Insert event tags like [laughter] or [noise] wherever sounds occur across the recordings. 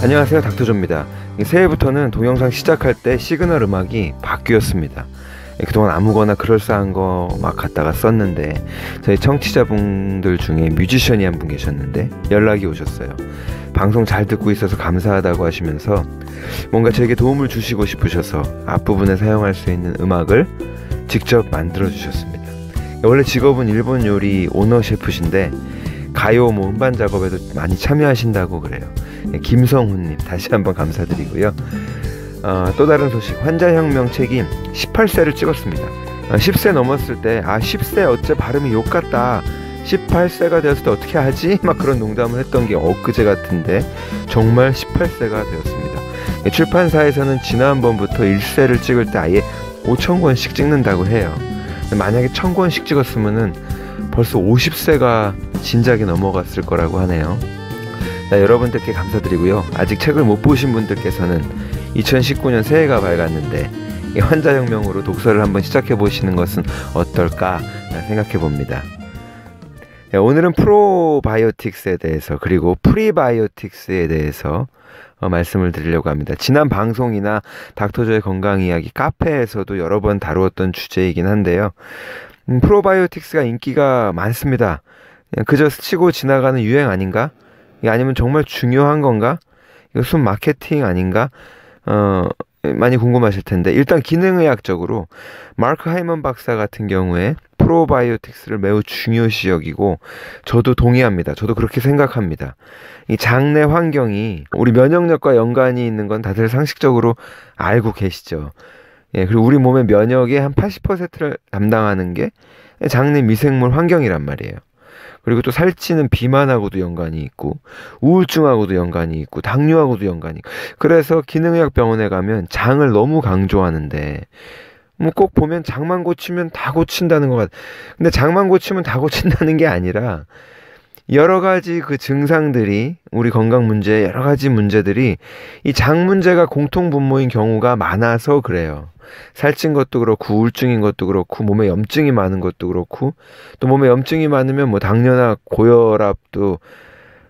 안녕하세요 닥터조입니다 새해부터는 동영상 시작할 때 시그널 음악이 바뀌었습니다 그동안 아무거나 그럴싸한 거 막 갖다가 썼는데 저희 청취자분들 중에 뮤지션이 한 분 계셨는데 연락이 오셨어요 방송 잘 듣고 있어서 감사하다고 하시면서 뭔가 저에게 도움을 주시고 싶으셔서 앞부분에 사용할 수 있는 음악을 직접 만들어 주셨습니다 원래 직업은 일본 요리 오너 셰프신데 가요 뭐 음반 작업에도 많이 참여하신다고 그래요. 네, 김성훈님 다시 한번 감사드리고요. 어, 또 다른 소식 환자혁명 책임 18세를 찍었습니다. 어, 10세 넘었을 때 아 10세 어째 발음이 욕 같다. 18세가 되었을 때 어떻게 하지? [laughs] 막 그런 농담을 했던 게 엊그제 같은데 정말 18세가 되었습니다. 네, 출판사에서는 지난번부터 1세를 찍을 때 아예 5천 권씩 찍는다고 해요. 네, 만약에 1천 권씩 찍었으면은 벌써 50세가 진작에 넘어갔을 거라고 하네요. 네, 여러분들께 감사드리고요. 아직 책을 못 보신 분들께서는 2019년 새해가 밝았는데 환자혁명으로 독서를 한번 시작해 보시는 것은 어떨까 생각해 봅니다. 네, 오늘은 프로바이오틱스에 대해서 그리고 프리바이오틱스에 대해서 어, 말씀을 드리려고 합니다. 지난 방송이나 닥터조의 건강 이야기 카페에서도 여러 번 다루었던 주제이긴 한데요. 음, 프로바이오틱스가 인기가 많습니다. 예, 그저 냥그 스치고 지나가는 유행 아닌가? 예, 아니면 정말 중요한 건가? 이거 순 마케팅 아닌가? 어, 예, 많이 궁금하실 텐데 일단 기능의학적으로 마크 하이먼 박사 같은 경우에 프로바이오틱스를 매우 중요시 여기고 저도 동의합니다. 저도 그렇게 생각합니다. 이 장내 환경이 우리 면역력과 연관이 있는 건 다들 상식적으로 알고 계시죠. 예, 그리고 우리 몸의 면역의 한 80%를 담당하는 게 장내 미생물 환경이란 말이에요. 그리고 또 살찌는 비만하고도 연관이 있고 우울증하고도 연관이 있고 당뇨하고도 연관이 있고 그래서 기능의학 병원에 가면 장을 너무 강조하는데 뭐 꼭 보면 장만 고치면 다 고친다는 것 같아. 근데 장만 고치면 다 고친다는 게 아니라 여러 가지 그 증상들이 우리 건강 문제 여러 가지 문제들이 이 장 문제가 공통 분모인 경우가 많아서 그래요. 살찐 것도 그렇고 우울증인 것도 그렇고 몸에 염증이 많은 것도 그렇고 또 몸에 염증이 많으면 뭐 당뇨나 고혈압도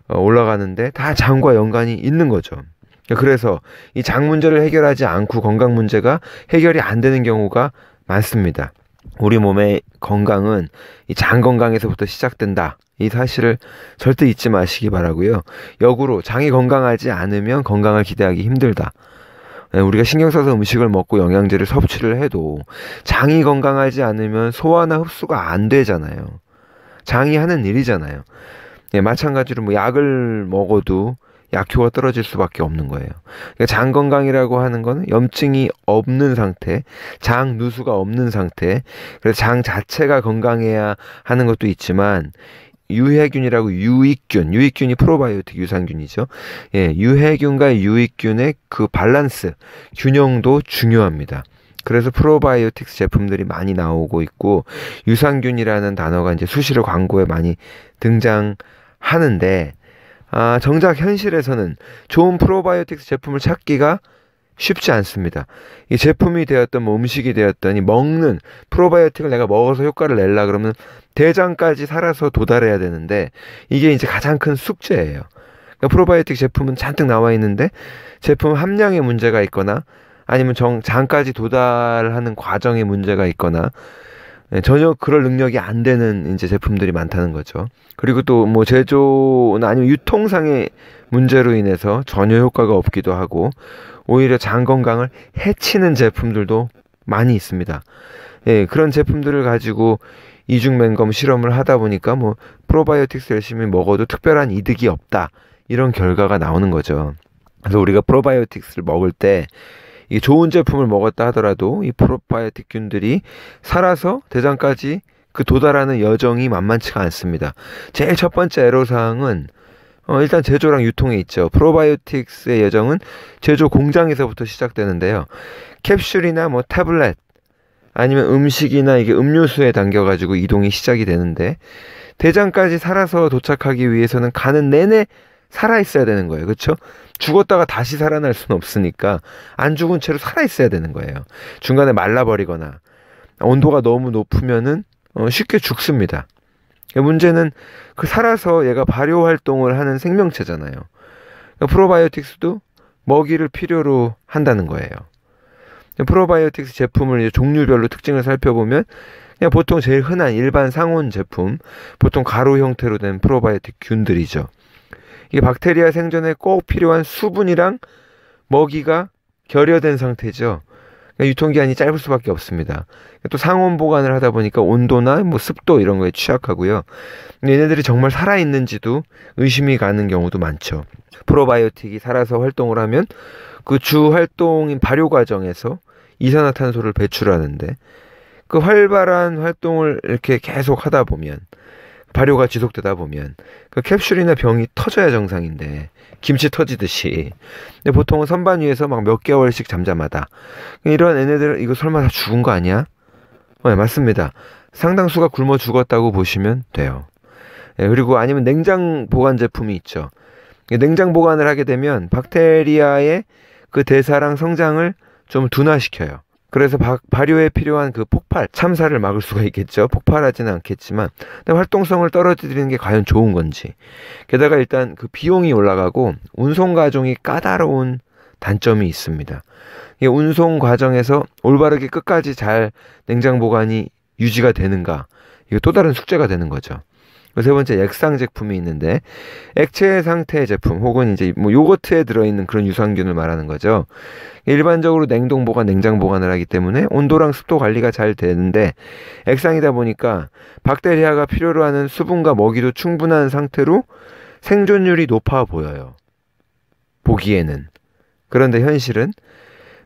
어, 올라가는데 다 장과 연관이 있는 거죠. 그래서 이 장 문제를 해결하지 않고 건강 문제가 해결이 안 되는 경우가 많습니다. 우리 몸의 건강은 이 장 건강에서부터 시작된다. 이 사실을 절대 잊지 마시기 바라고요. 역으로 장이 건강하지 않으면 건강을 기대하기 힘들다. 네, 우리가 신경 써서 음식을 먹고 영양제를 섭취를 해도 장이 건강하지 않으면 소화나 흡수가 안 되잖아요. 장이 하는 일이잖아요. 예, 마찬가지로 뭐 약을 먹어도 약효가 떨어질 수밖에 없는 거예요. 그러니까 장 건강이라고 하는 거는 염증이 없는 상태, 장 누수가 없는 상태, 그래서 장 자체가 건강해야 하는 것도 있지만 유해균이라고 유익균, 유익균이 프로바이오틱 유산균이죠. 예, 유해균과 유익균의 그 밸런스, 균형도 중요합니다. 그래서 프로바이오틱스 제품들이 많이 나오고 있고 유산균이라는 단어가 이제 수시로 광고에 많이 등장하는데 아, 정작 현실에서는 좋은 프로바이오틱스 제품을 찾기가 쉽지 않습니다. 이 제품이 되었던 뭐 음식이 되었더니 먹는 프로바이오틱을 내가 먹어서 효과를 낼라 그러면 대장까지 살아서 도달해야 되는데 이게 이제 가장 큰 숙제예요. 그러니까 프로바이오틱 제품은 잔뜩 나와 있는데 제품 함량에 문제가 있거나 아니면 정, 장까지 도달하는 과정에 문제가 있거나 예, 전혀 그럴 능력이 안 되는 이제 제품들이 많다는 거죠. 그리고 또 뭐 제조나 아니면 유통상의 문제로 인해서 전혀 효과가 없기도 하고 오히려 장 건강을 해치는 제품들도 많이 있습니다. 예, 그런 제품들을 가지고 이중맹검 실험을 하다 보니까 뭐 프로바이오틱스 열심히 먹어도 특별한 이득이 없다. 이런 결과가 나오는 거죠. 그래서 우리가 프로바이오틱스를 먹을 때이 좋은 제품을 먹었다 하더라도 이 프로바이오틱균들이 살아서 대장까지 그 도달하는 여정이 만만치가 않습니다. 제일 첫 번째 애로사항은 어, 일단 제조랑 유통에 있죠. 프로바이오틱스의 여정은 제조 공장에서부터 시작되는데요. 캡슐이나 뭐 태블릿 아니면 음식이나 이게 음료수에 담겨가지고 이동이 시작이 되는데 대장까지 살아서 도착하기 위해서는 가는 내내 살아 있어야 되는 거예요. 그렇죠? 죽었다가 다시 살아날 수는 없으니까 안 죽은 채로 살아 있어야 되는 거예요. 중간에 말라버리거나 온도가 너무 높으면은 어, 쉽게 죽습니다. 그러니까 문제는 그 살아서 얘가 발효 활동을 하는 생명체잖아요. 그러니까 프로바이오틱스도 먹이를 필요로 한다는 거예요. 그러니까 프로바이오틱스 제품을 종류별로 특징을 살펴보면 그냥 보통 제일 흔한 일반 상온 제품, 보통 가루 형태로 된 프로바이오틱 균들이죠. 이게 박테리아 생존에 꼭 필요한 수분이랑 먹이가 결여된 상태죠. 그러니까 유통기한이 짧을 수밖에 없습니다. 또 상온 보관을 하다 보니까 온도나 뭐 습도 이런 거에 취약하고요. 얘네들이 정말 살아있는지도 의심이 가는 경우도 많죠. 프로바이오틱이 살아서 활동을 하면 그 주 활동인 발효 과정에서 이산화탄소를 배출하는데 그 활발한 활동을 이렇게 계속 하다 보면 발효가 지속되다 보면 그 캡슐이나 병이 터져야 정상인데 김치 터지듯이 근데 보통은 선반 위에서 막 몇 개월씩 잠잠하다 그러니까 이런 애네들 이거 설마 다 죽은 거 아니야? 네, 맞습니다. 상당수가 굶어 죽었다고 보시면 돼요. 네, 그리고 아니면 냉장 보관 제품이 있죠. 냉장 보관을 하게 되면 박테리아의 그 대사랑 성장을 좀 둔화시켜요. 그래서 바, 발효에 필요한 그 폭발, 참사를 막을 수가 있겠죠. 폭발하지는 않겠지만, 활동성을 떨어뜨리는 게 과연 좋은 건지. 게다가 일단 그 비용이 올라가고 운송 과정이 까다로운 단점이 있습니다. 이 운송 과정에서 올바르게 끝까지 잘 냉장 보관이 유지가 되는가. 이거 또 다른 숙제가 되는 거죠. 세 번째 액상 제품이 있는데 액체 상태의 제품 혹은 이제 뭐 요거트에 들어있는 그런 유산균을 말하는 거죠. 일반적으로 냉동 보관, 냉장 보관을 하기 때문에 온도랑 습도 관리가 잘 되는데 액상이다 보니까 박테리아가 필요로 하는 수분과 먹이도 충분한 상태로 생존율이 높아 보여요. 보기에는. 그런데 현실은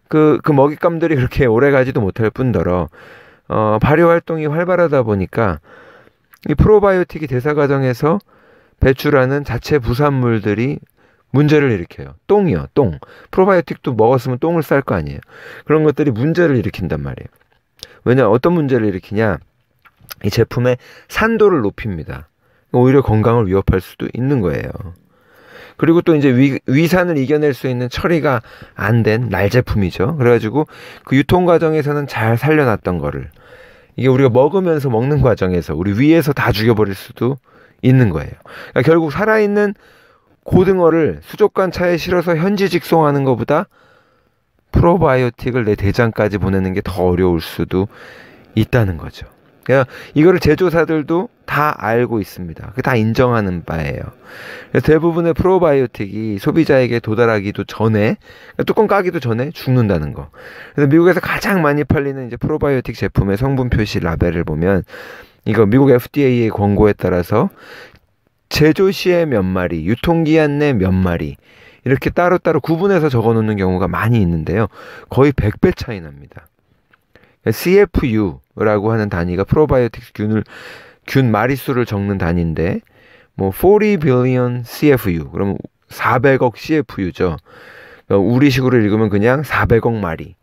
그, 그 먹잇감들이 그렇게 오래 가지도 못할 뿐더러, 어, 발효 활동이 활발하다 보니까 이 프로바이오틱이 대사 과정에서 배출하는 자체 부산물들이 문제를 일으켜요. 똥이요, 똥. 프로바이오틱도 먹었으면 똥을 쌀 거 아니에요. 그런 것들이 문제를 일으킨단 말이에요. 왜냐, 어떤 문제를 일으키냐? 이 제품의 산도를 높입니다. 오히려 건강을 위협할 수도 있는 거예요. 그리고 또 이제 위, 위산을 이겨낼 수 있는 처리가 안 된 날 제품이죠. 그래가지고 그 유통 과정에서는 잘 살려놨던 거를 이게 우리가 먹으면서 먹는 과정에서 우리 위에서 다 죽여버릴 수도 있는 거예요. 그러니까 결국 살아있는 고등어를 수족관 차에 실어서 현지 직송하는 것보다 프로바이오틱을 내 대장까지 보내는 게 더 어려울 수도 있다는 거죠. 그냥 그러니까 이거를 제조사들도 다 알고 있습니다. 그 다 인정하는 바예요. 대부분의 프로바이오틱이 소비자에게 도달하기도 전에 그러니까 뚜껑 까기도 전에 죽는다는 거. 그래서 미국에서 가장 많이 팔리는 이제 프로바이오틱 제품의 성분 표시 라벨을 보면 이거 미국 FDA의 권고에 따라서 제조 시에 몇 마리, 유통기한 내 몇 마리 이렇게 따로따로 구분해서 적어 놓는 경우가 많이 있는데요. 거의 100배 차이 납니다. CFU 그러니까 라고 하는 단위가 프로바이오틱스 균을 균 마리수를 적는 단위인데 뭐40 billion CFU 그러면 400억 CFU죠. 그 그러니까 우리식으로 읽으면 그냥 400억 마리.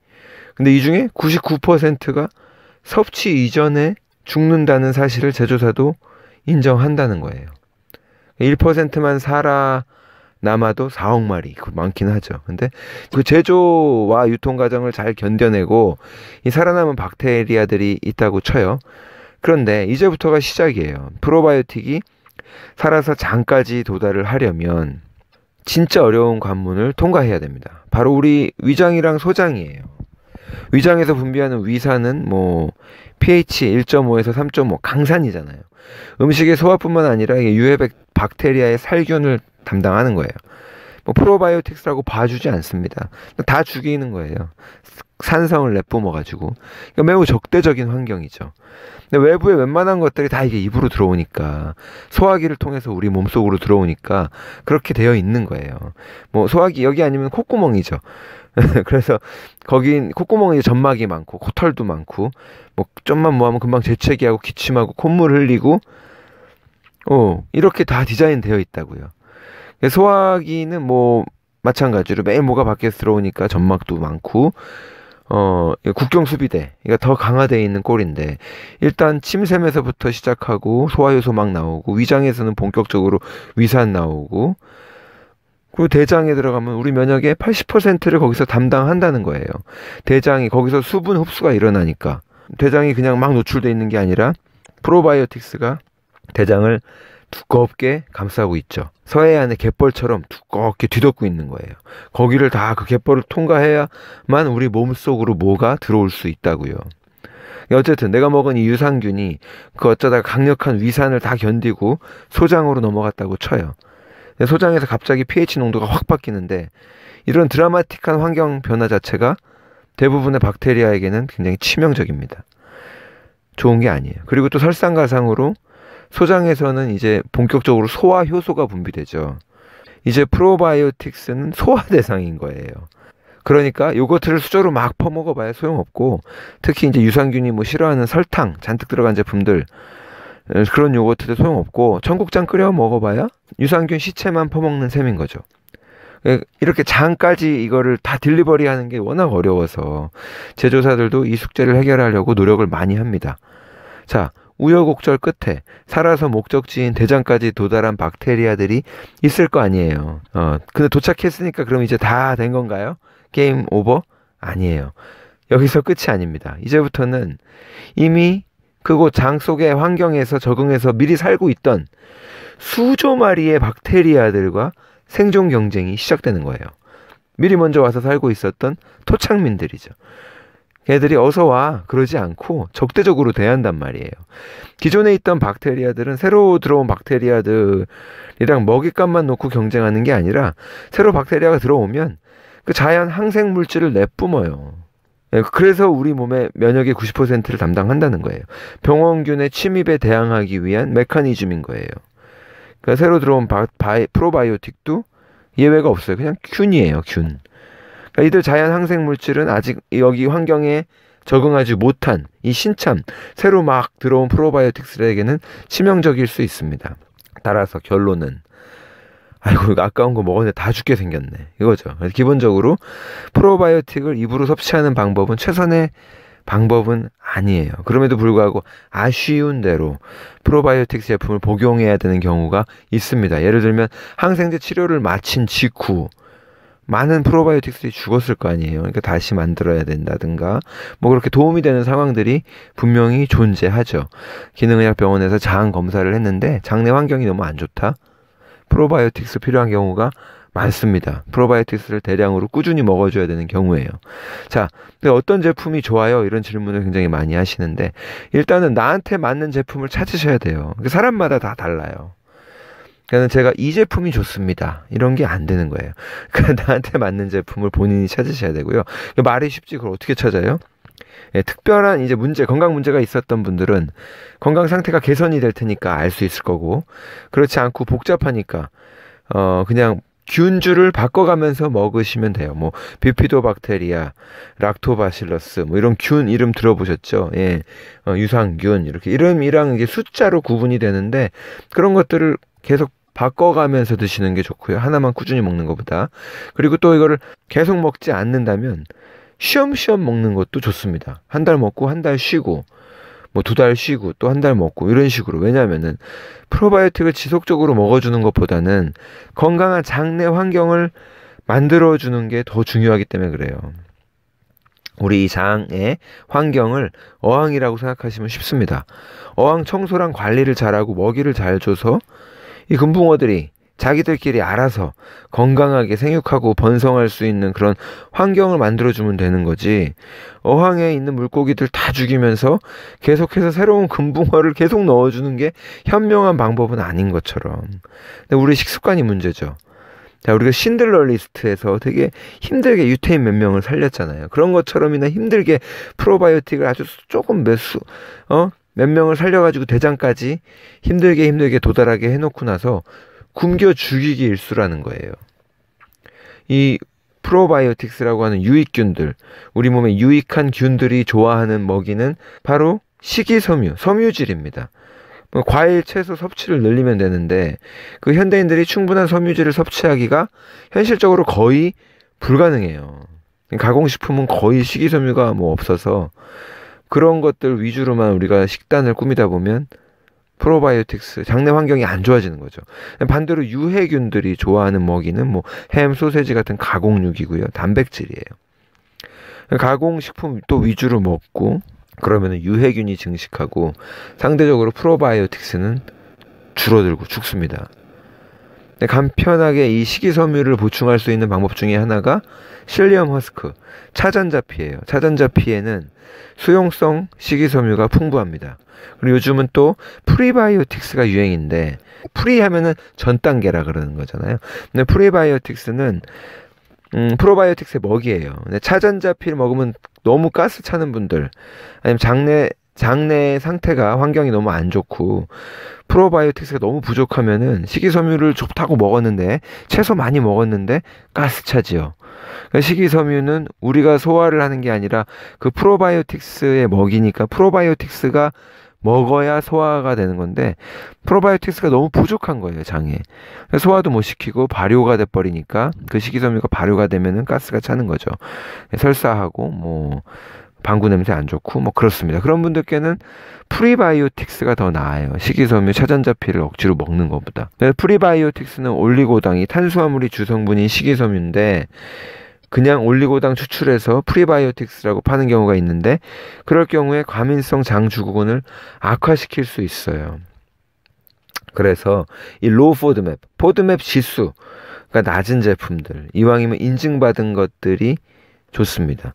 근데 이 중에 99%가 섭취 이전에 죽는다는 사실을 제조사도 인정한다는 거예요. 1%만 살아 남아도 4억 마리 많긴 하죠. 근데 그 제조와 유통 과정을 잘 견뎌내고 이 살아남은 박테리아들이 있다고 쳐요. 그런데 이제부터가 시작이에요. 프로바이오틱이 살아서 장까지 도달을 하려면 진짜 어려운 관문을 통과해야 됩니다. 바로 우리 위장이랑 소장이에요. 위장에서 분비하는 위산은 뭐 pH 1.5에서 3.5 강산이잖아요. 음식의 소화뿐만 아니라 유해 박테리아의 살균을 담당하는 거예요. 뭐 프로바이오틱스라고 봐주지 않습니다. 다 죽이는 거예요. 산성을 내뿜어 가지고 그러니까 매우 적대적인 환경이죠. 근데 외부에 웬만한 것들이 다 이게 입으로 들어오니까 소화기를 통해서 우리 몸 속으로 들어오니까 그렇게 되어 있는 거예요. 뭐 소화기 여기 아니면 콧구멍이죠. [laughs] 그래서 거긴 콧구멍에 점막이 많고 코털도 많고 뭐 좀만 뭐하면 금방 재채기하고 기침하고 콧물 흘리고 어 이렇게 다 디자인되어 있다고요. 그러니까 소화기는 뭐 마찬가지로 매일 뭐가 밖에서 들어오니까 점막도 많고 어 국경 수비대 그러니까 더 강화되어 있는 꼴인데 일단 침샘에서부터 시작하고 소화효소 막 나오고 위장에서는 본격적으로 위산 나오고 그리고 대장에 들어가면 우리 면역의 80%를 거기서 담당한다는 거예요. 대장이 거기서 수분 흡수가 일어나니까 대장이 그냥 막 노출돼 있는 게 아니라 프로바이오틱스가 대장을 두껍게 감싸고 있죠. 서해안의 갯벌처럼 두껍게 뒤덮고 있는 거예요. 거기를 다 그 갯벌을 통과해야만 우리 몸속으로 뭐가 들어올 수 있다고요. 어쨌든 내가 먹은 이 유산균이 그 어쩌다가 강력한 위산을 다 견디고 소장으로 넘어갔다고 쳐요. 소장에서 갑자기 pH 농도가 확 바뀌는데 이런 드라마틱한 환경 변화 자체가 대부분의 박테리아에게는 굉장히 치명적입니다. 좋은 게 아니에요. 그리고 또 설상가상으로 소장에서는 이제 본격적으로 소화 효소가 분비되죠. 이제 프로바이오틱스는 소화 대상인 거예요. 그러니까 요거트를 수저로 막 퍼먹어 봐야 소용없고 특히 이제 유산균이 뭐 싫어하는 설탕 잔뜩 들어간 제품들 그런 요거트도 소용없고 청국장 끓여 먹어봐야 유산균 시체만 퍼먹는 셈인 거죠. 이렇게 장까지 이거를 다 딜리버리 하는 게 워낙 어려워서 제조사들도 이 숙제를 해결하려고 노력을 많이 합니다. 자, 우여곡절 끝에 살아서 목적지인 대장까지 도달한 박테리아들이 있을 거 아니에요. 어, 근데 도착했으니까 그럼 이제 다 된 건가요? 게임 오버? 아니에요. 여기서 끝이 아닙니다. 이제부터는 이미 그곳 장 속의 환경에서 적응해서 미리 살고 있던 수조 마리의 박테리아들과 생존 경쟁이 시작되는 거예요. 미리 먼저 와서 살고 있었던 토착민들이죠. 애들이 어서 와 그러지 않고 적대적으로 대한단 말이에요. 기존에 있던 박테리아들은 새로 들어온 박테리아들이랑 먹잇감만 놓고 경쟁하는 게 아니라 새로 박테리아가 들어오면 그 자연 항생 물질을 내뿜어요. 예, 그래서 우리 몸의 면역의 90%를 담당한다는 거예요. 병원균의 침입에 대항하기 위한 메커니즘인 거예요. 그러니까 새로 들어온 바, 바이, 프로바이오틱도 예외가 없어요. 그냥 균이에요, 균. 그러니까 이들 자연 항생 물질은 아직 여기 환경에 적응하지 못한 이 신참 새로 막 들어온 프로바이오틱스에게는 치명적일 수 있습니다. 따라서 결론은 아이고 아까운 거 먹었는데 다 죽게 생겼네 이거죠. 그래서 기본적으로 프로바이오틱을 입으로 섭취하는 방법은 최선의 방법은 아니에요. 그럼에도 불구하고 아쉬운 대로 프로바이오틱 제품을 복용해야 되는 경우가 있습니다. 예를 들면 항생제 치료를 마친 직후 많은 프로바이오틱스들이 죽었을 거 아니에요. 그러니까 다시 만들어야 된다든가 뭐 그렇게 도움이 되는 상황들이 분명히 존재하죠. 기능의학병원에서 장 검사를 했는데 장내 환경이 너무 안 좋다. 프로바이오틱스 필요한 경우가 많습니다. 프로바이오틱스를 대량으로 꾸준히 먹어줘야 되는 경우에요. 자, 근데 어떤 제품이 좋아요? 이런 질문을 굉장히 많이 하시는데 일단은 나한테 맞는 제품을 찾으셔야 돼요. 그러니까 사람마다 다 달라요. 그러니까 제가 이 제품이 좋습니다. 이런 게 안 되는 거예요. [laughs] 그러니까 나한테 맞는 제품을 본인이 찾으셔야 되고요. 말이 쉽지 그걸 어떻게 찾아요? 예, 특별한 이제 문제, 건강 문제가 있었던 분들은 건강 상태가 개선이 될 테니까 알 수 있을 거고 그렇지 않고 복잡하니까 어 그냥 균주를 바꿔가면서 먹으시면 돼요. 뭐 비피도박테리아, 락토바실러스 뭐 이런 균 이름 들어보셨죠? 예, 어, 유산균 이렇게 이름이랑 이게 숫자로 구분이 되는데 그런 것들을 계속 바꿔가면서 드시는 게 좋고요. 하나만 꾸준히 먹는 것보다. 그리고 또 이거를 계속 먹지 않는다면 쉬엄쉬엄 먹는 것도 좋습니다. 한 달 먹고 한 달 쉬고 뭐 두 달 쉬고 또 한 달 먹고 이런 식으로 왜냐면은 프로바이오틱을 지속적으로 먹어주는 것보다는 건강한 장내 환경을 만들어주는 게 더 중요하기 때문에 그래요. 우리 이 장의 환경을 어항이라고 생각하시면 쉽습니다. 어항 청소랑 관리를 잘하고 먹이를 잘 줘서 이 금붕어들이 자기들끼리 알아서 건강하게 생육하고 번성할 수 있는 그런 환경을 만들어주면 되는 거지. 어항에 있는 물고기들 다 죽이면서 계속해서 새로운 금붕어를 계속 넣어주는 게 현명한 방법은 아닌 것처럼. 근데 우리 식습관이 문제죠. 자, 우리가 신들러 리스트에서 되게 힘들게 유태인 몇 명을 살렸잖아요. 그런 것처럼이나 힘들게 프로바이오틱을 아주 조금 몇 수, 어, 몇 명을 살려가지고 대장까지 힘들게 힘들게 도달하게 해놓고 나서 굶겨 죽이기 일수라는 거예요. 이 프로바이오틱스라고 하는 유익균들, 우리 몸에 유익한 균들이 좋아하는 먹이는 바로 식이섬유, 섬유질입니다. 뭐 과일, 채소 섭취를 늘리면 되는데 그 현대인들이 충분한 섬유질을 섭취하기가 현실적으로 거의 불가능해요. 가공식품은 거의 식이섬유가 뭐 없어서 그런 것들 위주로만 우리가 식단을 꾸미다 보면 프로바이오틱스 장내 환경이 안 좋아지는 거죠. 반대로 유해균들이 좋아하는 먹이는 뭐 햄, 소세지 같은 가공육이고요. 단백질이에요. 가공식품 또 위주로 먹고 그러면 유해균이 증식하고 상대적으로 프로바이오틱스는 줄어들고 죽습니다. 네, 간편하게 이 식이섬유를 보충할 수 있는 방법 중에 하나가 실리엄 허스크, 차전자피예요. 차전자피에는 수용성 식이섬유가 풍부합니다. 그리고 요즘은 또 프리바이오틱스가 유행인데 프리 하면은 전 단계라 그러는 거잖아요. 근데 프리바이오틱스는 음, 프로바이오틱스의 먹이에요. 근데 차전자피를 먹으면 너무 가스 차는 분들, 아니면 장내 장내 상태가 환경이 너무 안 좋고 프로바이오틱스가 너무 부족하면은 식이섬유를 좋다고 먹었는데 채소 많이 먹었는데 가스 차지요. 그러니까 식이섬유는 우리가 소화를 하는 게 아니라 그 프로바이오틱스의 먹이니까 프로바이오틱스가 먹어야 소화가 되는 건데 프로바이오틱스가 너무 부족한 거예요 장에 소화도 못 시키고 발효가 돼 버리니까 그 식이섬유가 발효가 되면은 가스가 차는 거죠 네, 설사하고 뭐 방구 냄새 안 좋고 뭐 그렇습니다. 그런 분들께는 프리바이오틱스가 더 나아요. 식이섬유 차전자피를 억지로 먹는 것보다. 프리바이오틱스는 올리고당이 탄수화물이 주성분인 식이섬유인데 그냥 올리고당 추출해서 프리바이오틱스라고 파는 경우가 있는데 그럴 경우에 과민성 장주구근을 악화시킬 수 있어요. 그래서 이 로우 포드맵, 포드맵 지수가 낮은 제품들, 이왕이면 인증받은 것들이 좋습니다.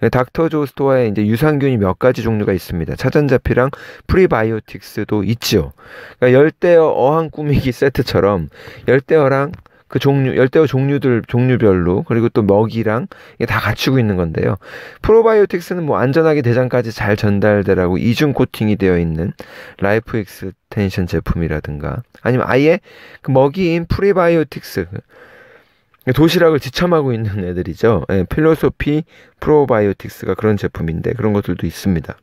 네, 닥터 조스토어에 이제 유산균이 몇 가지 종류가 있습니다. 차전자피랑 프리바이오틱스도 있죠. 그러니까 열대어 어항 꾸미기 세트처럼 열대어랑 그 종류 열대어 종류들 종류별로 그리고 또 먹이랑 이게 다 갖추고 있는 건데요. 프로바이오틱스는 뭐 안전하게 대장까지 잘 전달되라고 이중 코팅이 되어 있는 라이프 엑스텐션 제품이라든가 아니면 아예 그 먹이인 프리바이오틱스 도시락을 지참하고 있는 애들이죠. 예, 필로소피 프로바이오틱스가 그런 제품인데 그런 것들도 있습니다.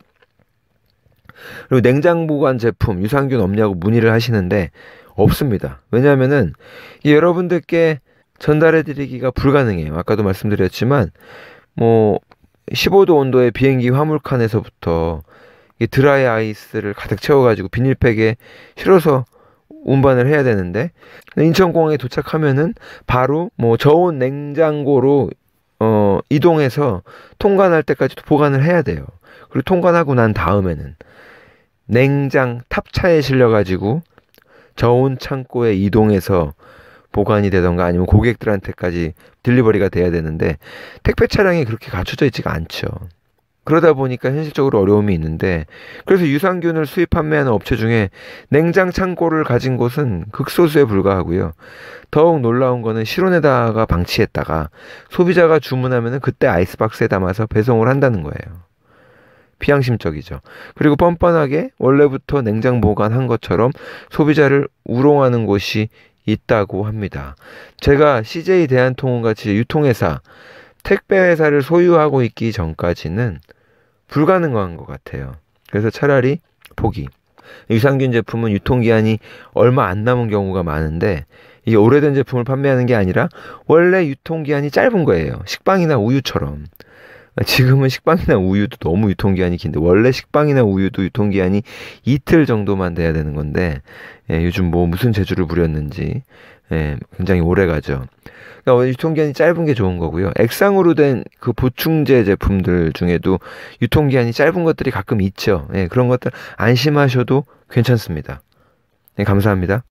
그리고 냉장 보관 제품 유산균 없냐고 문의를 하시는데 없습니다. 왜냐하면은 여러분들께 전달해드리기가 불가능해요. 아까도 말씀드렸지만 뭐 15도 온도의 비행기 화물칸에서부터 드라이 아이스를 가득 채워가지고 비닐팩에 실어서 운반을 해야 되는데 인천공항에 도착하면은 바로 뭐 저온 냉장고로 어 이동해서 통관할 때까지 보관을 해야 돼요. 그리고 통관하고 난 다음에는 냉장 탑차에 실려가지고 저온 창고에 이동해서 보관이 되던가 아니면 고객들한테까지 딜리버리가 돼야 되는데 택배 차량이 그렇게 갖춰져 있지가 않죠. 그러다 보니까 현실적으로 어려움이 있는데 그래서 유산균을 수입 판매하는 업체 중에 냉장 창고를 가진 곳은 극소수에 불과하고요. 더욱 놀라운 거는 실온에다가 방치했다가 소비자가 주문하면 그때 아이스박스에 담아서 배송을 한다는 거예요. 비양심적이죠. 그리고 뻔뻔하게 원래부터 냉장 보관한 것처럼 소비자를 우롱하는 곳이 있다고 합니다. 제가 CJ 대한통운 같이 유통회사 택배 회사를 소유하고 있기 전까지는 불가능한 것 같아요. 그래서 차라리 포기. 유산균 제품은 유통기한이 얼마 안 남은 경우가 많은데 이 오래된 제품을 판매하는 게 아니라 원래 유통기한이 짧은 거예요. 식빵이나 우유처럼. 지금은 식빵이나 우유도 너무 유통기한이 긴데 원래 식빵이나 우유도 유통기한이 이틀 정도만 돼야 되는 건데 예, 요즘 뭐 무슨 재주를 부렸는지 예, 굉장히 오래 가죠. 그러니까 유통기한이 짧은 게 좋은 거고요. 액상으로 된 그 보충제 제품들 중에도 유통기한이 짧은 것들이 가끔 있죠. 예, 그런 것들 안심하셔도 괜찮습니다. 네, 감사합니다.